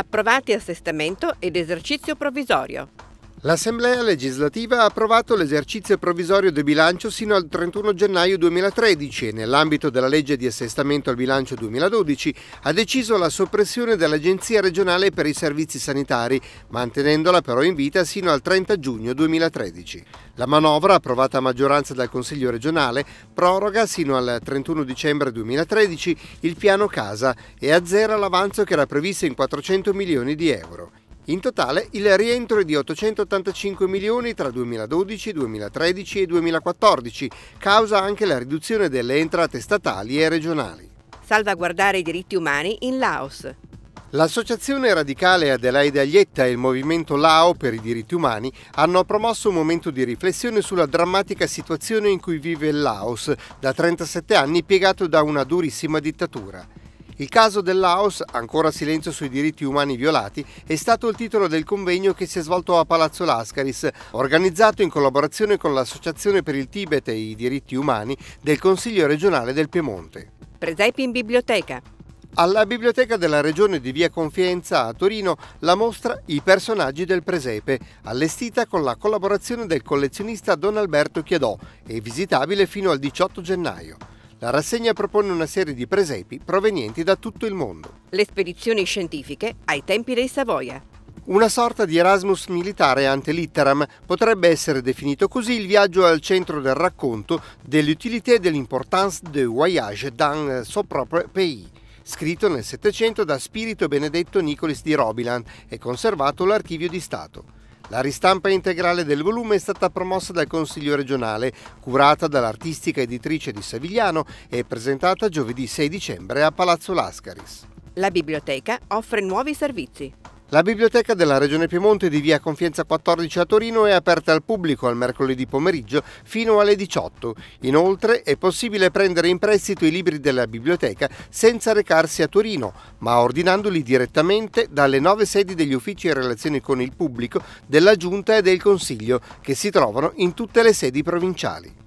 Approvati assestamento ed esercizio provvisorio. L'Assemblea legislativa ha approvato l'esercizio provvisorio del bilancio sino al 31 gennaio 2013 e nell'ambito della legge di assestamento al bilancio 2012 ha deciso la soppressione dell'Agenzia regionale per i servizi sanitari, mantenendola però in vita sino al 30 giugno 2013. La manovra, approvata a maggioranza dal Consiglio regionale, proroga sino al 31 dicembre 2013 il piano casa e azzera l'avanzo che era previsto in 400 milioni di euro. In totale il rientro è di 885 milioni tra 2012, 2013 e 2014, causa anche la riduzione delle entrate statali e regionali. Salvaguardare i diritti umani in Laos. L'associazione radicale Adelaide Aglietta e il movimento Lao per i diritti umani hanno promosso un momento di riflessione sulla drammatica situazione in cui vive il Laos, da 37 anni piegato da una durissima dittatura. Il caso del Laos, ancora silenzio sui diritti umani violati, è stato il titolo del convegno che si è svolto a Palazzo Lascaris, organizzato in collaborazione con l'Associazione per il Tibet e i diritti umani del Consiglio regionale del Piemonte. Presepi in biblioteca. Alla biblioteca della regione di Via Confienza a Torino la mostra I personaggi del presepe, allestita con la collaborazione del collezionista Don Alberto Chiedò e visitabile fino al 18 gennaio. La rassegna propone una serie di presepi provenienti da tutto il mondo. Le spedizioni scientifiche ai tempi dei Savoia. Una sorta di Erasmus militare ante litteram potrebbe essere definito così il viaggio al centro del racconto dell'utilité e dell'importance de voyage dans son propre pays, scritto nel Settecento da Spirito Benedetto Nicolas di Robiland e conservato all'Archivio di Stato. La ristampa integrale del volume è stata promossa dal Consiglio regionale, curata dall'artistica editrice di Savigliano e presentata giovedì 6 dicembre a Palazzo Lascaris. La biblioteca offre nuovi servizi, la biblioteca della Regione Piemonte di via Confienza 14 a Torino è aperta al pubblico al mercoledì pomeriggio fino alle 18. Inoltre è possibile prendere in prestito i libri della biblioteca senza recarsi a Torino, ma ordinandoli direttamente dalle nove sedi degli uffici in relazione con il pubblico della Giunta e del Consiglio, che si trovano in tutte le sedi provinciali.